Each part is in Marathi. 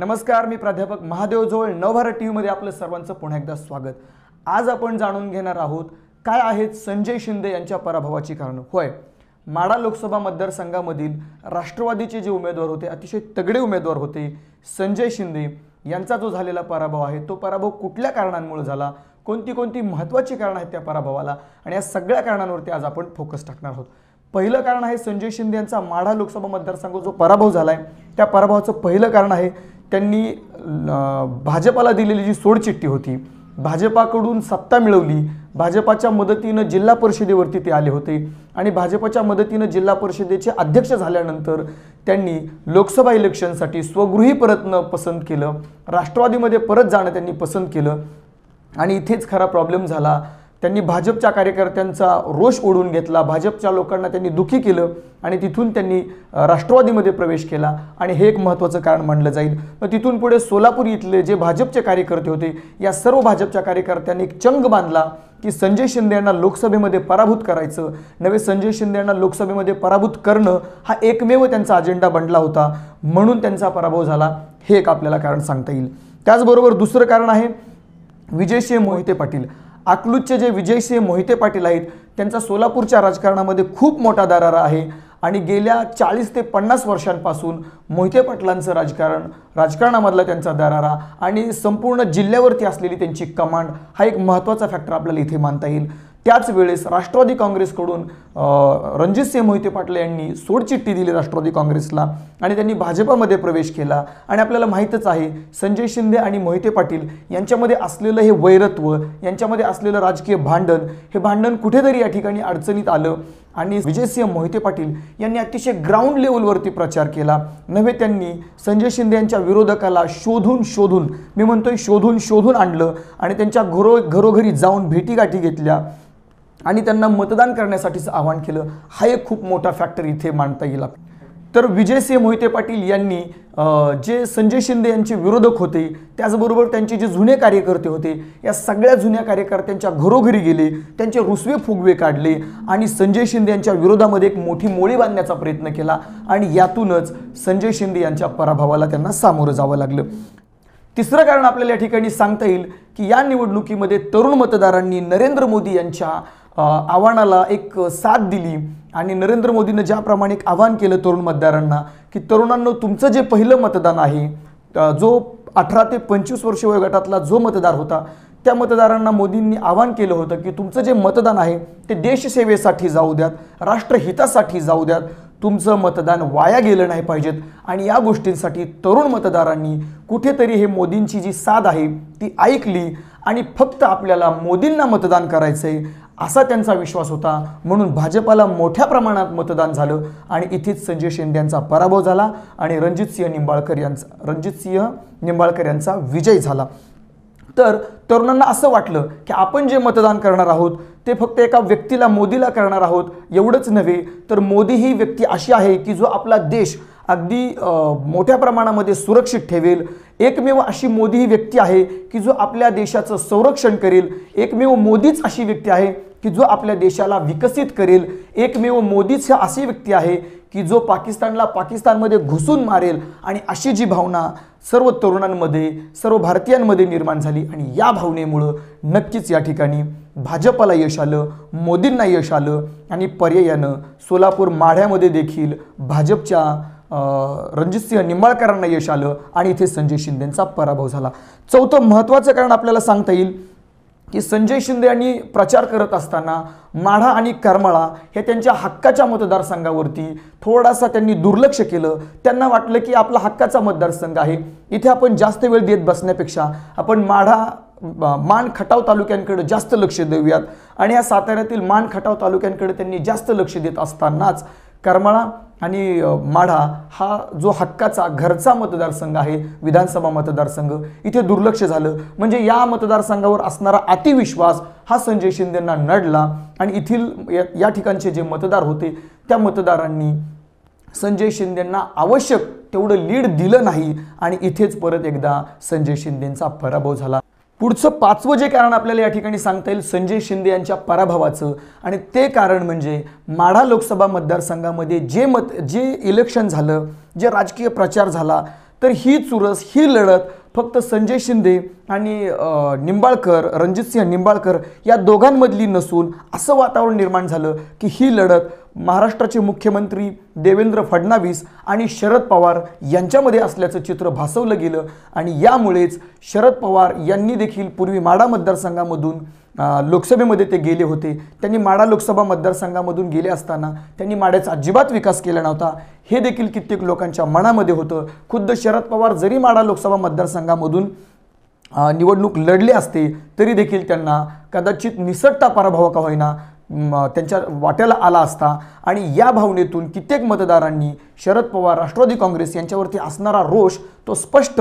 नमस्कार मी प्राध्यापक महादेव झोळ नवभारत टी व्हीमध्ये आपलं सर्वांचं पुन्हा एकदा स्वागत आज आपण जाणून घेणार आहोत काय आहेत संजय शिंदे यांच्या पराभवाची कारणं होय माडा लोकसभा मतदारसंघामधील राष्ट्रवादीचे जे उमेदवार होते अतिशय तगडे उमेदवार होते संजय शिंदे यांचा जो झालेला पराभव आहे तो पराभव कुठल्या कारणांमुळे झाला कोणती कोणती महत्त्वाची कारणं आहेत त्या पराभवाला आणि या सगळ्या कारणांवरती आज आपण फोकस टाकणार आहोत पहिलं कारण आहे संजय शिंदे यांचा माढा लोकसभा मतदारसंघ जो पराभव झाला आहे त्या पराभवाचं पहिलं कारण आहे त्यांनी भाजपाला दिलेली जी सोडचिठ्ठी होती भाजपाकडून सत्ता मिळवली भाजपाच्या मदतीनं जिल्हा परिषदेवरती ते आले होते आणि भाजपाच्या मदतीनं जिल्हा परिषदेचे अध्यक्ष झाल्यानंतर त्यांनी लोकसभा इलेक्शनसाठी स्वगृही परतणं पसंत केलं राष्ट्रवादीमध्ये परत जाणं त्यांनी पसंत केलं आणि इथेच खरा प्रॉब्लेम झाला त्यांनी भाजपच्या कार्यकर्त्यांचा रोष ओढून घेतला भाजपच्या लोकांना त्यांनी दुखी केलं आणि तिथून त्यांनी राष्ट्रवादीमध्ये प्रवेश केला आणि हे एक महत्त्वाचं कारण मानलं जाईल मग तिथून पुढे सोलापूर इथले जे भाजपचे कार्यकर्ते होते या सर्व भाजपच्या कार्यकर्त्यांनी एक चंग बांधला की संजय शिंदे यांना लोकसभेमध्ये पराभूत करायचं नवे संजय शिंदे यांना लोकसभेमध्ये पराभूत करणं हा एकमेव त्यांचा अजेंडा बनला होता म्हणून त्यांचा पराभव झाला हे एक आपल्याला कारण सांगता येईल त्याचबरोबर दुसरं कारण आहे विजयसिंह मोहिते पाटील अकलूजचे जे विजयसिंह मोहिते पाटील आहेत त्यांचा सोलापूरच्या राजकारणामध्ये खूप मोठा दरारा आहे आणि गेल्या चाळीस ते पन्नास वर्षांपासून मोहिते पाटलांचं राजकारण राजकारणामधला त्यांचा दरारा आणि संपूर्ण जिल्ह्यावरती असलेली त्यांची कमांड हा एक महत्त्वाचा फॅक्टर आपल्याला इथे मानता येईल त्याच वेळेस राष्ट्रवादी काँग्रेसकडून रणजितसिंह मोहिते पाटले यांनी सोडचिठ्ठी दिली राष्ट्रवादी काँग्रेसला आणि त्यांनी भाजपामध्ये प्रवेश केला आणि आपल्याला माहीतच आहे संजय शिंदे आणि मोहिते पाटील यांच्यामध्ये असलेलं हे वैरत्व यांच्यामध्ये असलेलं राजकीय भांडण हे भांडण कुठेतरी या ठिकाणी अडचणीत आलं आणि विजयसिंह मोहिते पाटील यांनी अतिशय ग्राउंड लेवलवरती प्रचार केला नव्हे त्यांनी संजय शिंदे यांच्या विरोधकाला शोधून शोधून मी म्हणतोय शोधून शोधून आणलं आणि त्यांच्या घरो घरोघरी जाऊन भेटीगाठी घेतल्या आणि त्यांना मतदान करण्यासाठीच आवाहन केलं हा एक खूप मोठा फॅक्टर इथे मांडता येईल तर विजयसिंह मोहिते पाटील यांनी जे संजय शिंदे यांचे विरोधक होते त्याचबरोबर त्यांचे जे जुने कार्यकर्ते होते या सगळ्या जुन्या कार्यकर्त्यांच्या घरोघरी गेले त्यांचे रुसवे फुगवे काढले आणि संजय शिंदे यांच्या विरोधामध्ये एक मोठी मोळी बांधण्याचा प्रयत्न केला आणि यातूनच संजय शिंदे यांच्या पराभवाला त्यांना सामोरं जावं लागलं तिसरं कारण आपल्याला या ठिकाणी सांगता येईल की या निवडणुकीमध्ये तरुण मतदारांनी नरेंद्र मोदी यांच्या आव्हानाला एक साथ दिली आणि नरेंद्र मोदीनं ज्याप्रमाणे एक आव्हान केलं तरुण मतदारांना की तरुणांनो तुमचं जे पहिलं मतदान आहे जो अठरा ते पंचवीस वर्ष वयोगटातला जो मतदार होता त्या मतदारांना मोदींनी आवाहन केलं होतं की तुमचं जे मतदान आहे ते देशसेवेसाठी जाऊ द्यात राष्ट्रहितासाठी जाऊ द्यात तुमचं मतदान वाया गेलं नाही पाहिजेत आणि या गोष्टींसाठी तरुण मतदारांनी कुठेतरी हे मोदींची जी साध आहे ती ऐकली आणि फक्त आपल्याला मोदींना मतदान करायचं आहे असा त्यांचा विश्वास होता म्हणून भाजपाला मोठ्या प्रमाणात मतदान झालं आणि इथेच संजय शिंदे यांचा पराभव झाला आणि रणजितसिंह निंबाळकर यांचा रणजितसिंह निंबाळकर यांचा विजय झाला तर तरुणांना असं वाटलं की आपण जे मतदान करणार आहोत ते फक्त एका व्यक्तीला मोदीला करणार आहोत एवढंच नव्हे तर मोदी ही व्यक्ती अशी आहे की जो आपला देश अगदी मोठ्या प्रमाणामध्ये सुरक्षित ठेवेल एकमेव अशी मोदी ही व्यक्ती आहे की जो आपल्या देशाचं संरक्षण करेल एकमेव मोदीच अशी व्यक्ती आहे की जो आपल्या देशाला विकसित करेल एकमेव मोदीच अशी व्यक्ती आहे की जो पाकिस्तानला पाकिस्तानमध्ये घुसून मारेल आणि अशी जी भावना सर्व तरुणांमध्ये सर्व भारतीयांमध्ये निर्माण झाली आणि या भावनेमुळं नक्कीच या ठिकाणी भाजपाला यश आलं मोदींना यश आलं आणि पर्यायानं सोलापूर माढ्यामध्ये देखील भाजपच्या रणजितसिंह निंबाळकरांना यश आलं आणि इथे संजय शिंदेंचा पराभव झाला चौथं महत्त्वाचं कारण आपल्याला सांगता येईल की संजय शिंदे यांनी प्रचार करत असताना माढा आणि करमाळा हे त्यांच्या हक्काच्या मतदारसंघावरती थोडासा त्यांनी दुर्लक्ष केलं त्यांना वाटलं की आपला हक्काचा मतदारसंघ आहे इथे आपण जास्त वेळ देत बसण्यापेक्षा आपण माढा मान खटाव तालुक्यांकडे जास्त लक्ष देऊयात आणि या साताऱ्यातील मान खटाव तालुक्यांकडे त्यांनी जास्त लक्ष देत असतानाच करमाळा आणि माढा हा जो हक्काचा घरचा मतदारसंघ आहे विधानसभा मतदारसंघ इथे दुर्लक्ष झालं म्हणजे या मतदारसंघावर असणारा अतिविश्वास हा संजय शिंदेंना नडला आणि इथील या ठिकाणचे जे मतदार होते त्या मतदारांनी संजय शिंदेंना आवश्यक तेवढं लीड दिलं नाही आणि इथेच परत एकदा संजय शिंदेंचा पराभव झाला पुढचं पाचवं जे कारण आपल्याला या ठिकाणी सांगता येईल संजय शिंदे यांच्या पराभवाचं आणि ते कारण म्हणजे माढा लोकसभा मतदारसंघामध्ये जे मत जे इलेक्शन झालं जे राजकीय प्रचार झाला तर ही चुरस ही लढत फक्त संजय शिंदे आणि निंबाळकर रणजितसिंह निंबाळकर या दोघांमधली नसून असं वातावरण निर्माण झालं की ही लढत महाराष्ट्राचे मुख्यमंत्री देवेंद्र फडणवीस आणि शरद पवार यांच्यामध्ये असल्याचं चित्र भासवलं गेलं आणि यामुळेच शरद पवार यांनी देखील पूर्वी माडा मतदारसंघामधून लोकसभेमध्ये ते गेले होते त्यांनी माडा लोकसभा मतदारसंघामधून गेले असताना त्यांनी माड्याचा अजिबात विकास केला नव्हता हे देखील कित्येक लोकांच्या मनामध्ये होतं खुद्द शरद पवार जरी माडा लोकसभा मतदारसंघामधून निवडणूक लढले असते तरी देखील त्यांना कदाचित निसटता पराभव का होईना त्यांच्या वाट्याला आला असता आणि या भावनेतून कित्येक मतदारांनी शरद पवार राष्ट्रवादी काँग्रेस यांच्यावरती असणारा रोष तो स्पष्ट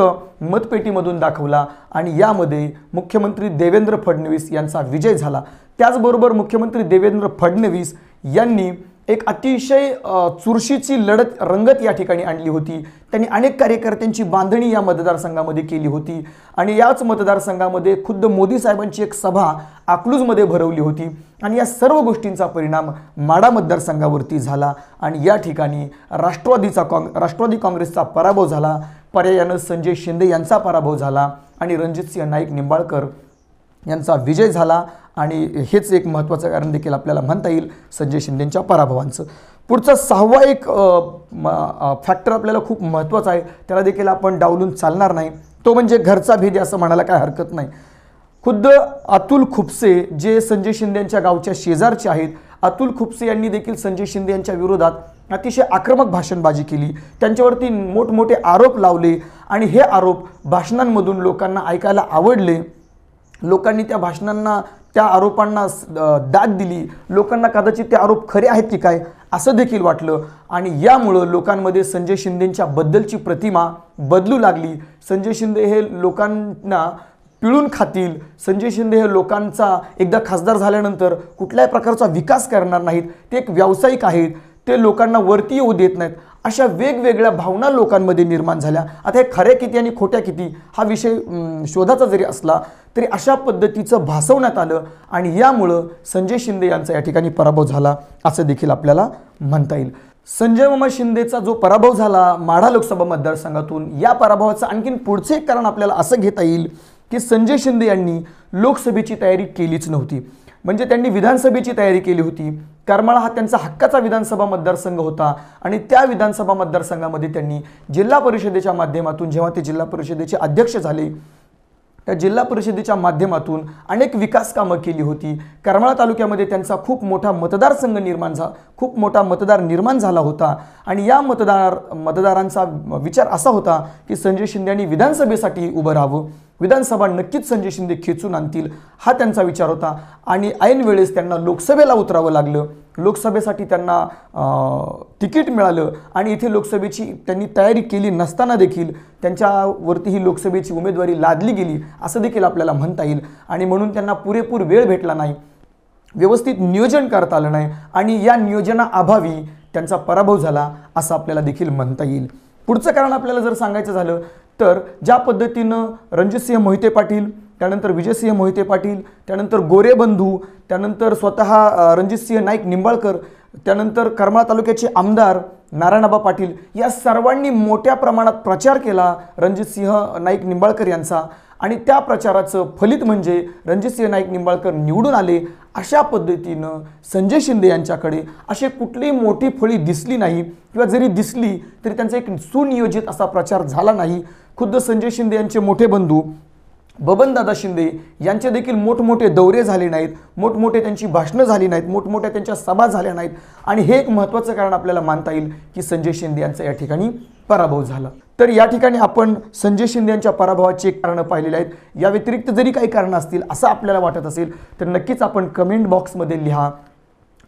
मतपेटीमधून दाखवला आणि यामध्ये मुख्यमंत्री देवेंद्र फडणवीस यांचा विजय झाला त्याचबरोबर मुख्यमंत्री देवेंद्र फडणवीस यांनी एक अतिशय चुरशीची लढत रंगत या ठिकाणी आणली होती त्यांनी अनेक कार्यकर्त्यांची बांधणी या मतदारसंघामध्ये केली होती आणि याच मतदारसंघामध्ये खुद्द मोदी साहेबांची एक सभा अकलूजमध्ये भरवली होती आणि या सर्व गोष्टींचा परिणाम माडा मतदारसंघावरती झाला आणि या ठिकाणी राष्ट्रवादीचा काँग राष्ट्रवादी काँग्रेसचा पराभव झाला पर्यायानं संजय शिंदे यांचा पराभव झाला आणि रणजितसिंह नाईक निंबाळकर यांचा विजय झाला आणि हेच एक महत्त्वाचं कारण देखील आपल्याला म्हणता येईल संजय शिंदेंच्या पराभवांचं पुढचा सहावा एक फॅक्टर आपल्याला खूप महत्त्वाचा आहे त्याला देखील आपण डावलून चालणार नाही तो म्हणजे घरचा भेद असं म्हणायला काय हरकत नाही खुद्द अतुल खुपसे जे संजय शिंदे यांच्या गावच्या शेजारचे आहेत अतुल खुपसे यांनी देखील संजय शिंदे यांच्या विरोधात अतिशय आक्रमक भाषणबाजी केली त्यांच्यावरती मोठमोठे आरोप लावले आणि हे आरोप भाषणांमधून लोकांना ऐकायला आवडले लोकांनी त्या भाषणांना त्या आरोपांना दाद दिली लोकांना कदाचित ते आरोप खरे आहेत की काय असं देखील वाटलं आणि यामुळं लोकांमध्ये संजय शिंदेंच्या बद्दलची प्रतिमा बदलू लागली संजय शिंदे हे लोकांना पिळून खातील संजय शिंदे हे लोकांचा एकदा खासदार झाल्यानंतर कुठल्याही प्रकारचा विकास करणार नाहीत ते एक व्यावसायिक आहेत ते लोकांना वरती येऊ देत नाहीत अशा वेगवेगळ्या भावना लोकांमध्ये निर्माण झाल्या आता हे खऱ्या किती आणि खोट्या किती हा विषय शोधाचा जरी असला तरी अशा पद्धतीचं भासवण्यात आलं आणि यामुळं संजय शिंदे यांचा या ठिकाणी पराभव झाला असं देखील आपल्याला म्हणता येईल संजय मामा शिंदेचा जो पराभव झाला माढा लोकसभा मतदारसंघातून या पराभवाचं आणखीन पुढचं एक कारण आपल्याला असं घेता येईल की संजय शिंदे यांनी लोकसभेची तयारी केलीच नव्हती म्हणजे त्यांनी विधानसभेची तयारी केली होती करमाळा हा त्यांचा हक्काचा विधानसभा मतदारसंघ होता आणि त्या विधानसभा मतदारसंघामध्ये त्यांनी जिल्हा परिषदेच्या माध्यमातून जेव्हा ते जिल्हा परिषदेचे अध्यक्ष झाले त्या जिल्हा परिषदेच्या माध्यमातून अनेक विकास कामं केली होती करमाळा तालुक्यामध्ये त्यांचा खूप मोठा मतदारसंघ निर्माण झा खूप मोठा मतदार निर्माण झाला होता आणि या मतदार मतदारांचा विचार असा होता की संजय शिंदे यांनी विधानसभेसाठी उभं राहावं विधानसभा नक्कीच संजय शिंदे खेचून आणतील हा त्यांचा विचार होता आणि ऐन वेळेस त्यांना लोकसभेला उतरावं लागलं लोकसभेसाठी त्यांना तिकीट मिळालं आणि इथे लोकसभेची त्यांनी तयारी केली नसताना देखील त्यांच्यावरती ही लोकसभेची उमेदवारी लादली गेली असं देखील आपल्याला म्हणता येईल आणि म्हणून त्यांना पुरेपूर वेळ भेटला नाही व्यवस्थित नियोजन करता आलं नाही आणि या नियोजनाअभावी त्यांचा पराभव झाला असं आपल्याला देखील म्हणता येईल पुढचं कारण आपल्याला जर सांगायचं झालं तर ज्या पद्धतीनं रणजितसिंह मोहिते पाटील त्यानंतर विजयसिंह मोहिते पाटील त्यानंतर गोरेबंधू त्यानंतर स्वतः रणजितसिंह नाईक निंबाळकर त्यानंतर करमाळा तालुक्याचे आमदार नारायणाबा पाटील या सर्वांनी मोठ्या प्रमाणात प्रचार केला रणजितसिंह नाईक निंबाळकर यांचा आणि त्या प्रचाराचं फलित म्हणजे रणजितसिंह नाईक निंबाळकर निवडून आले अशा पद्धतीनं संजय शिंदे यांच्याकडे असे कुठलीही मोठी फळी दिसली नाही किंवा जरी दिसली तरी त्यांचा एक सुनियोजित असा प्रचार झाला नाही खुद्द संजय शिंदे यांचे मोठे बंधू बबनदादा शिंदे यांचे देखील मोठमोठे दौरे झाले नाहीत मोठमोठे त्यांची भाषणं झाली नाहीत मोठमोठ्या त्यांच्या सभा झाल्या नाहीत आणि हे एक महत्त्वाचं कारण आपल्याला मानता येईल की संजय शिंदे यांचा या ठिकाणी पराभव झाला तर या ठिकाणी आपण संजय शिंदे यांच्या पराभवाची एक कारणं पाहिलेली आहेत या व्यतिरिक्त जरी काही कारणं असतील असं आपल्याला वाटत असेल तर नक्कीच आपण कमेंट बॉक्समध्ये लिहा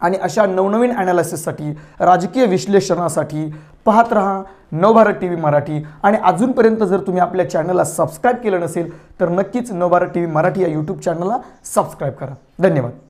आणि अशा नवनवीन ॲनालिसिससाठी राजकीय विश्लेषणासाठी पाहत रहा नवभारत टी व्ही मराठी आणि अजूनपर्यंत जर तुम्ही आपल्या चॅनलला सबस्क्राईब केलं नसेल तर नक्कीच नवभारत टी व्ही मराठी या यूट्यूब चॅनलला सबस्क्राईब करा धन्यवाद